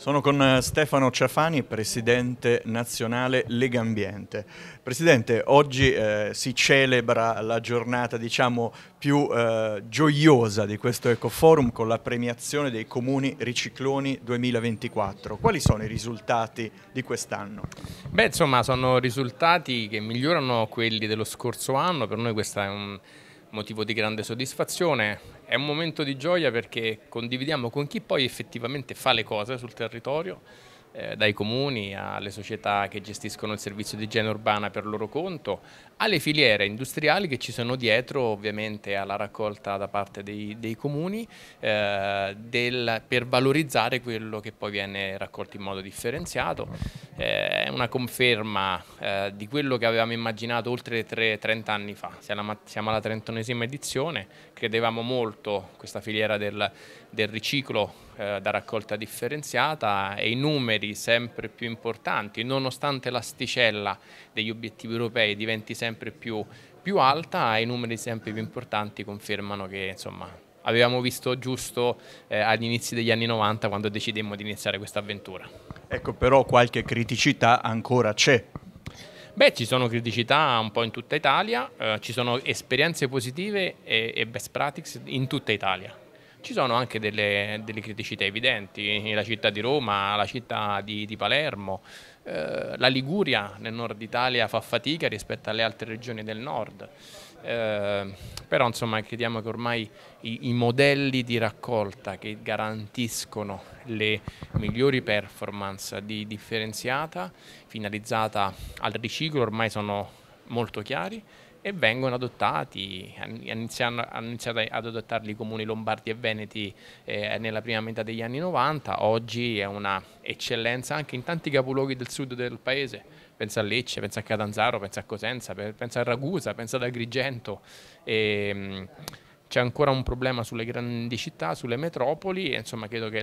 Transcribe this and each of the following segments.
Sono con eh, Stefano Ciafani, presidente nazionale Lega Ambiente. Presidente, oggi eh, si celebra la giornata diciamo, più eh, gioiosa di questo Ecoforum con la premiazione dei comuni ricicloni 2024. Quali sono i risultati di quest'anno? Beh, insomma, sono risultati che migliorano quelli dello scorso anno. Per noi questo è un motivo di grande soddisfazione è un momento di gioia perché condividiamo con chi poi effettivamente fa le cose sul territorio eh, dai comuni alle società che gestiscono il servizio di igiene urbana per loro conto, alle filiere industriali che ci sono dietro ovviamente alla raccolta da parte dei, dei comuni eh, del, per valorizzare quello che poi viene raccolto in modo differenziato. Eh, è eh, una conferma eh, di quello che avevamo immaginato oltre 3, 30 anni fa, siamo, siamo alla 31esima edizione, credevamo molto questa filiera del, del riciclo eh, da raccolta differenziata e i numeri sempre più importanti, nonostante l'asticella degli obiettivi europei diventi sempre più, più alta, i numeri sempre più importanti confermano che insomma, avevamo visto giusto eh, agli inizi degli anni 90 quando decidemmo di iniziare questa avventura. Ecco però qualche criticità ancora c'è. Beh, ci sono criticità un po' in tutta Italia, eh, ci sono esperienze positive e, e best practice in tutta Italia. Ci sono anche delle, delle criticità evidenti, la città di Roma, la città di, di Palermo, eh, la Liguria nel nord Italia fa fatica rispetto alle altre regioni del nord. Eh, però insomma crediamo che ormai i, i, modelli di raccolta che garantiscono le migliori performance di differenziata finalizzata al riciclo ormai sono molto chiari e vengono adottati, hanno iniziato ad adottarli i comuni lombardi e veneti eh, nella prima metà degli anni 90, oggi è una eccellenza anche in tanti capoluoghi del sud del paese, pensa a Lecce, pensa a Catanzaro, pensa a Cosenza, pensa a Ragusa, pensa ad Agrigento. E, ehm, c'è ancora un problema sulle grandi città, sulle metropoli e insomma credo che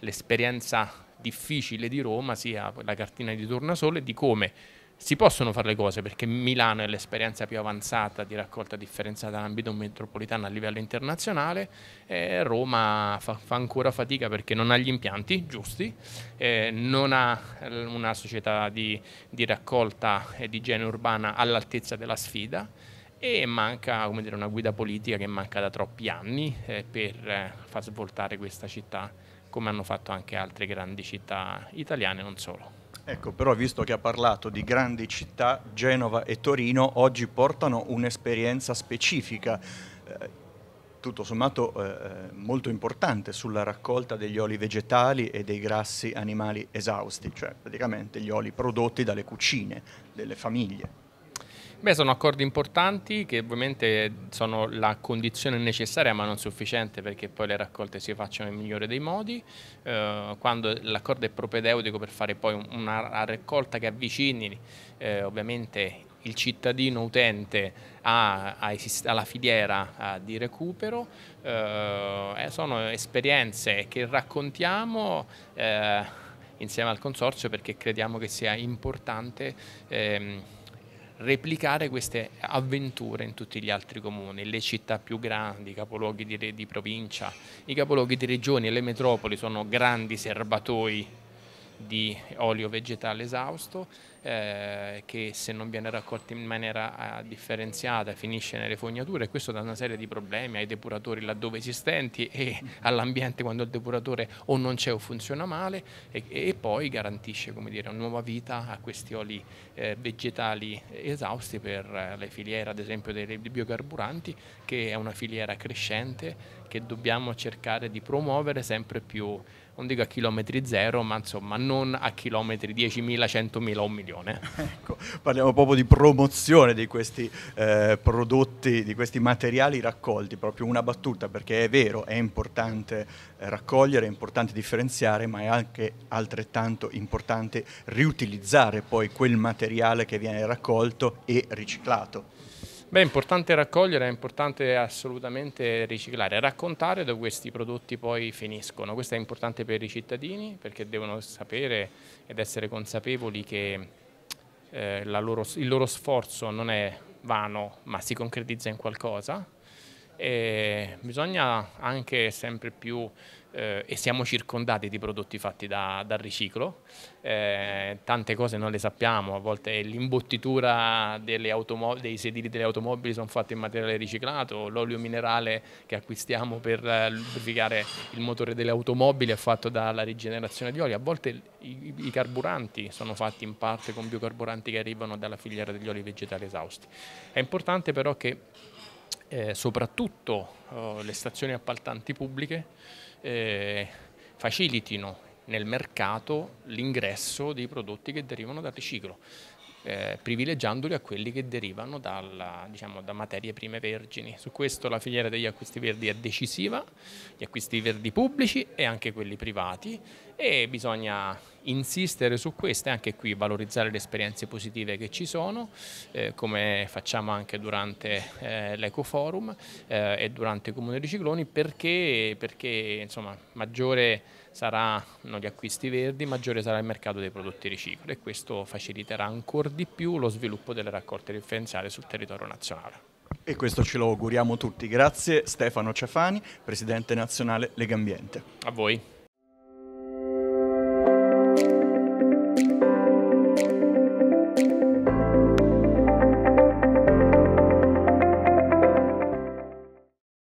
l'esperienza difficile di Roma sia la cartina di tornasole di come si possono fare le cose perché Milano è l'esperienza più avanzata di raccolta differenziata in ambito metropolitano a livello internazionale eh, Roma fa, fa, ancora fatica perché non ha gli impianti giusti, eh, non ha eh, una società di, di raccolta e di igiene urbana all'altezza della sfida e manca dire, una guida politica che manca da troppi anni eh, per eh, far svoltare questa città come hanno fatto anche altre grandi città italiane non solo. Ecco, però visto che ha parlato di grandi città, Genova e Torino oggi portano un'esperienza specifica, eh, tutto sommato eh, eh, molto importante, sulla raccolta degli oli vegetali e dei grassi animali esausti, cioè praticamente gli oli prodotti dalle cucine delle famiglie. Beh, sono accordi importanti che ovviamente sono la condizione necessaria ma non sufficiente perché poi le raccolte si facciano nel migliore dei modi. Eh, quando l'accordo è propedeutico per fare poi una raccolta che avvicini eh, ovviamente il cittadino utente a, a, alla filiera a, di recupero, eh, sono esperienze che raccontiamo eh, insieme al consorzio perché crediamo che sia importante. Ehm, replicare queste avventure in tutti gli altri comuni, le città più grandi, i capoluoghi di, di provincia, i capoluoghi di regione e le metropoli sono grandi serbatoi di olio vegetale esausto eh, che se non viene raccolto in maniera eh, differenziata finisce nelle fognature e questo dà una serie di problemi ai depuratori laddove esistenti e mm. all'ambiente quando il depuratore o non c'è o funziona male e, e poi garantisce dire, una nuova vita a questi oli eh, vegetali esausti per eh, le filiere ad esempio dei biocarburanti che è una filiera crescente che dobbiamo cercare di promuovere sempre più non dico a chilometri zero, ma insomma non a chilometri 10.000, 100.000 o un milione. Ecco, parliamo proprio di promozione di questi eh, prodotti, di questi materiali raccolti, proprio una battuta, perché è vero, è importante eh, raccogliere, è importante differenziare, ma è anche altrettanto importante riutilizzare poi quel materiale che viene raccolto e riciclato. Beh, è importante raccogliere, è importante assolutamente riciclare, raccontare dove questi prodotti poi finiscono. Questo è importante per i cittadini perché devono sapere ed essere consapevoli che eh, loro, il loro sforzo non è vano ma si concretizza in qualcosa. E bisogna anche sempre più eh, e siamo circondati di prodotti fatti da, dal riciclo, eh, tante cose non le sappiamo, a volte l'imbottitura dei sedili delle automobili sono fatti in materiale riciclato, l'olio minerale che acquistiamo per eh, lubrificare il motore delle automobili è fatto dalla rigenerazione di olio, a volte i, i carburanti sono fatti in parte con biocarburanti che arrivano dalla filiera degli oli vegetali esausti. È importante però che eh, soprattutto eh, le stazioni appaltanti pubbliche eh, facilitino nel mercato l'ingresso dei prodotti che derivano dal riciclo eh, privilegiandoli a quelli che derivano dalla, diciamo, da materie prime vergini. Su questo la filiera degli acquisti verdi è decisiva, gli acquisti verdi pubblici e anche quelli privati e bisogna insistere su queste, anche qui valorizzare le esperienze positive che ci sono, eh, come facciamo anche durante eh, l'Ecoforum eh, e durante il Comune dei Cicloni, perché, perché insomma, maggiore saranno gli acquisti verdi, maggiore sarà il mercato dei prodotti riciclo e questo faciliterà ancora di più lo sviluppo delle raccolte differenziali sul territorio nazionale. E questo ce lo auguriamo tutti. Grazie Stefano Ciafani, Presidente nazionale Legambiente. A voi.